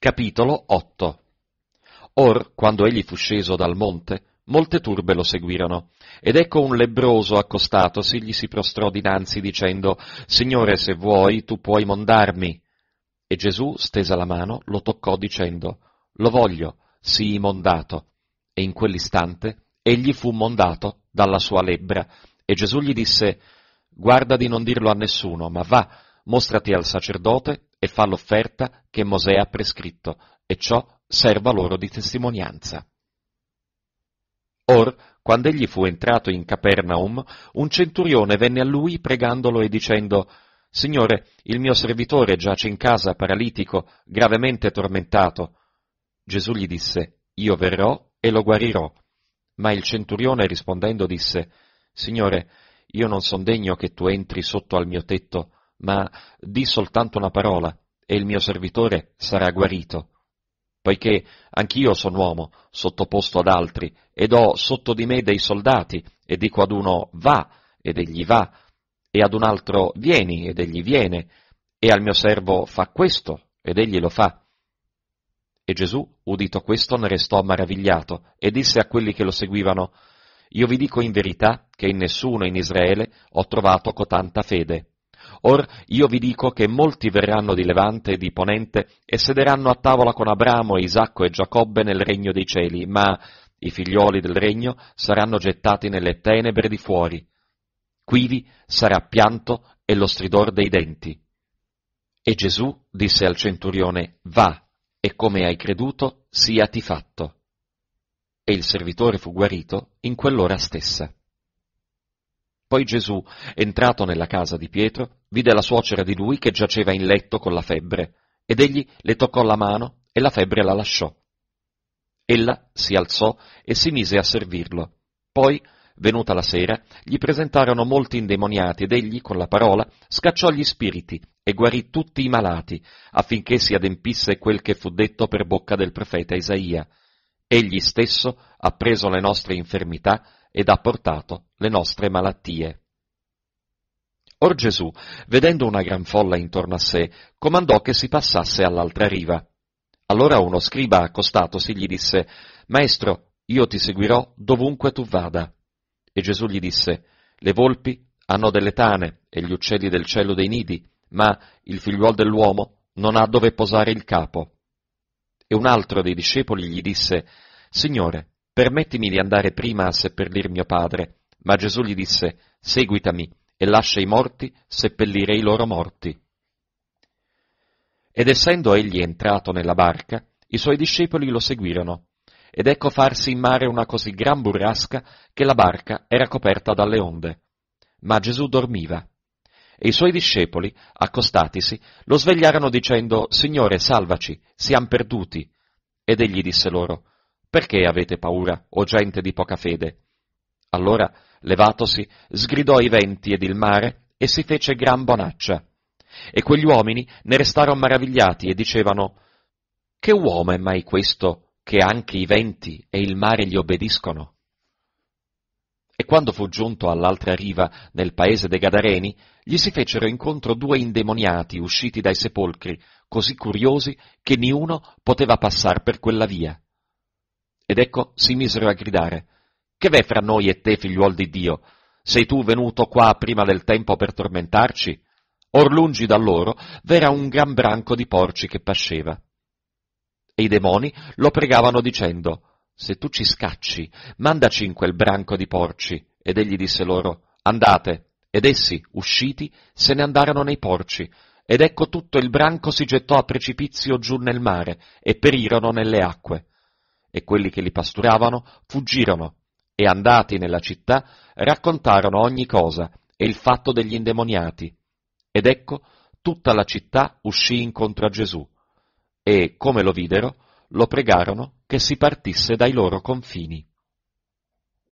Capitolo 8 Or, quando egli fu sceso dal monte, molte turbe lo seguirono, ed ecco un lebbroso accostatosi gli si prostrò dinanzi dicendo, Signore, se vuoi, tu puoi mondarmi. E Gesù, stesa la mano, lo toccò dicendo, Lo voglio, sii mondato. E in quell'istante egli fu mondato dalla sua lebbra, e Gesù gli disse, Guarda di non dirlo a nessuno, ma va, mostrati al sacerdote fa l'offerta che Mosè ha prescritto, e ciò serva loro di testimonianza. Or, quando egli fu entrato in Capernaum, un centurione venne a lui pregandolo e dicendo Signore, il mio servitore giace in casa paralitico, gravemente tormentato. Gesù gli disse Io verrò e lo guarirò. Ma il centurione rispondendo disse Signore, io non son degno che tu entri sotto al mio tetto, ma di soltanto una parola, e il mio servitore sarà guarito, poiché anch'io sono uomo, sottoposto ad altri, ed ho sotto di me dei soldati, e dico ad uno va, ed egli va, e ad un altro vieni, ed egli viene, e al mio servo fa questo, ed egli lo fa. E Gesù, udito questo, ne restò maravigliato, e disse a quelli che lo seguivano, Io vi dico in verità che in nessuno in Israele ho trovato cotanta fede. Or io vi dico che molti verranno di Levante e di Ponente e sederanno a tavola con Abramo, Isacco e Giacobbe nel regno dei cieli, ma i figlioli del regno saranno gettati nelle tenebre di fuori. Quivi sarà pianto e lo stridor dei denti. E Gesù disse al centurione, Va, e come hai creduto, siati fatto. E il servitore fu guarito in quell'ora stessa. Poi Gesù, entrato nella casa di Pietro, vide la suocera di lui che giaceva in letto con la febbre, ed egli le toccò la mano e la febbre la lasciò. Ella si alzò e si mise a servirlo. Poi, venuta la sera, gli presentarono molti indemoniati ed egli, con la parola, scacciò gli spiriti e guarì tutti i malati, affinché si adempisse quel che fu detto per bocca del profeta Isaia. Egli stesso ha preso le nostre infermità ed ha portato le nostre malattie. Or Gesù, vedendo una gran folla intorno a sé, comandò che si passasse all'altra riva. Allora uno scriba accostatosi gli disse, Maestro, io ti seguirò dovunque tu vada. E Gesù gli disse, Le volpi hanno delle tane e gli uccelli del cielo dei nidi, ma il figliuol dell'uomo non ha dove posare il capo. E un altro dei discepoli gli disse, Signore, Permettimi di andare prima a seppellir mio padre. Ma Gesù gli disse, Seguitami e lascia i morti seppellire i loro morti. Ed essendo egli entrato nella barca, i suoi discepoli lo seguirono. Ed ecco farsi in mare una così gran burrasca che la barca era coperta dalle onde. Ma Gesù dormiva. E i suoi discepoli, accostatisi, lo svegliarono dicendo, Signore, salvaci, siamo perduti. Ed egli disse loro, perché avete paura, o gente di poca fede? Allora, levatosi, sgridò i venti ed il mare, e si fece gran bonaccia. E quegli uomini ne restarono maravigliati e dicevano, Che uomo è mai questo, che anche i venti e il mare gli obbediscono? E quando fu giunto all'altra riva, nel paese dei Gadareni, gli si fecero incontro due indemoniati usciti dai sepolcri, così curiosi che niuno poteva passar per quella via ed ecco si misero a gridare, Che v'è fra noi e te, figliuol di Dio? Sei tu venuto qua prima del tempo per tormentarci? Or lungi da loro v'era un gran branco di porci che pasceva. E i demoni lo pregavano dicendo, Se tu ci scacci, mandaci in quel branco di porci. Ed egli disse loro, Andate. Ed essi, usciti, se ne andarono nei porci, ed ecco tutto il branco si gettò a precipizio giù nel mare, e perirono nelle acque e quelli che li pasturavano fuggirono e andati nella città raccontarono ogni cosa e il fatto degli indemoniati. Ed ecco, tutta la città uscì incontro a Gesù e, come lo videro, lo pregarono che si partisse dai loro confini.